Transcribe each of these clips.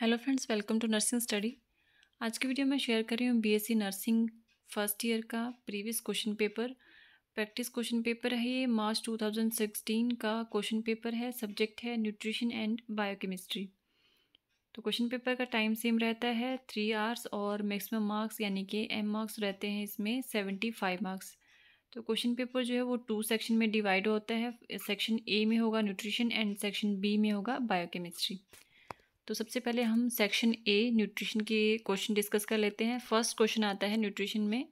hello friends welcome to nursing study आज की video में शेयर कर रही हूँ बीएससी नर्सिंग फर्स्ट ईयर का previous question paper practice question paper है ये मार्च 2016 का क्वेश्चन पेपर है सब्जेक्ट है न्यूट्रिशन एंड बायोकेमिस्ट्री तो क्वेश्चन पेपर का टाइम सेम रहता है थ्री आवर्स और मैक्सिमम मार्क्स यानी कि एम मार्क्स रहते हैं इसमें सेवेंटी फाइव मार्क्स तो क्वेश्चन पेपर जो है वो टू सेक्शन में डिवाइड होता है सेक्शन ए में होगा न्यूट्रिशन एंड सेक्शन बी में होगा बायोकेमिस्ट्री तो सबसे पहले हम सेक्शन ए न्यूट्रिशन के क्वेश्चन डिस्कस कर लेते हैं फर्स्ट क्वेश्चन आता है न्यूट्रिशन में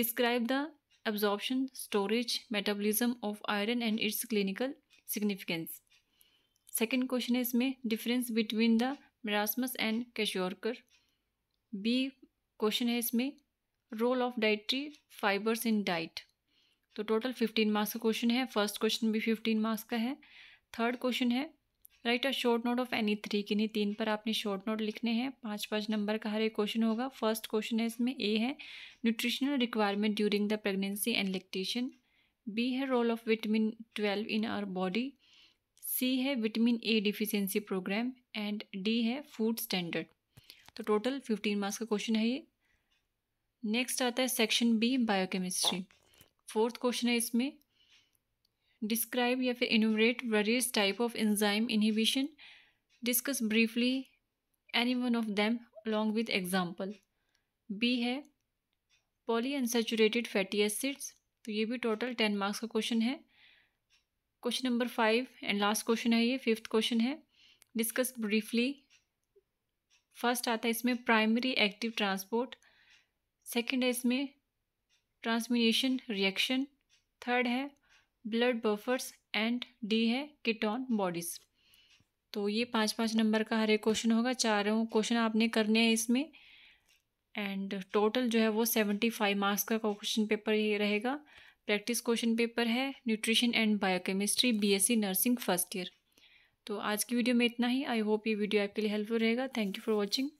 describe the absorption storage metabolism of iron and its clinical significance second question है इसमें difference between the marasmus and kwashiorkor B question है इसमें role of dietary fibres in diet तो टोटल फिफ्टीन मार्क्स का question है first question भी fifteen marks का है थर्ड क्वेश्चन है write a short note of any three किन्हीं तीन पर आपने शॉर्ट नोट लिखने हैं पाँच पाँच नंबर का हर एक क्वेश्चन होगा फर्स्ट क्वेश्चन है इसमें ए है nutritional requirement during the pregnancy and lactation B है role of vitamin twelve in our body C है vitamin A deficiency programme and D है फूड स्टैंडर्ड तो टोटल फिफ्टीन मार्क्स का question है ये नेक्स्ट आता है section B biochemistry fourth question है इसमें डिस्क्राइब या फिर innovate various type of enzyme inhibition discuss briefly any one of them along with example B है पॉली अनसेचुरेटेड फैटी एसिड्स तो ये भी टोटल टेन मार्क्स का क्वेश्चन है question number five and last question है ये फिफ्थ क्वेश्चन है discuss briefly first आता है इसमें प्राइमरी एक्टिव ट्रांसपोर्ट सेकेंड है इसमें ट्रांसमिनेशन रिएक्शन थर्ड है ब्लड बफर्स एंड डी है किटॉन बॉडीज तो ये पाँच पाँच नंबर का हर एक क्वेश्चन होगा चारों क्वेश्चन आपने करने हैं इसमें एंड टोटल जो है वो सेवेंटी फाइव मार्क्स का क्वेश्चन पेपर ये रहेगा प्रैक्टिस क्वेश्चन पेपर है nutrition and biochemistry BSc nursing first year तो आज की वीडियो में इतना ही आई होप ये वीडियो आपके लिए हेल्पफुल रहेगा थैंक यू फॉर वॉचिंग